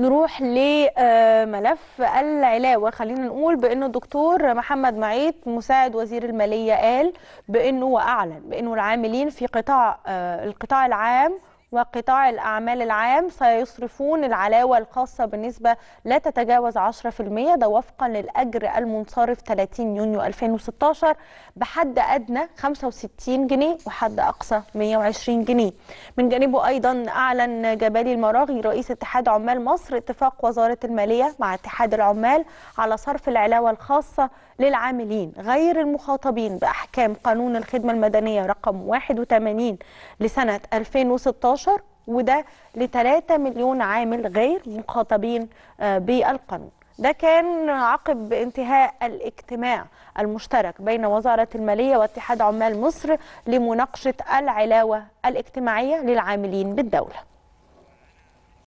نروح لملف العلاوه خلينا نقول بانه الدكتور محمد معيط مساعد وزير الماليه قال بانه واعلن بانه العاملين في قطاع آه، القطاع العام وقطاع الأعمال العام سيصرفون العلاوة الخاصة بنسبة لا تتجاوز 10% ده وفقا للأجر المنصرف 30 يونيو 2016 بحد أدنى 65 جنيه وحد أقصى 120 جنيه من جانبه أيضا أعلن جبالي المراغي رئيس اتحاد عمال مصر اتفاق وزارة المالية مع اتحاد العمال على صرف العلاوة الخاصة للعاملين غير المخاطبين بأحكام قانون الخدمة المدنية رقم 81 لسنة 2016 2019 وده ل 3 مليون عامل غير مخاطبين آه، بالقانون ده كان عقب انتهاء الاجتماع المشترك بين وزارة المالية واتحاد عمال مصر لمناقشة العلاوة الاجتماعية للعاملين بالدولة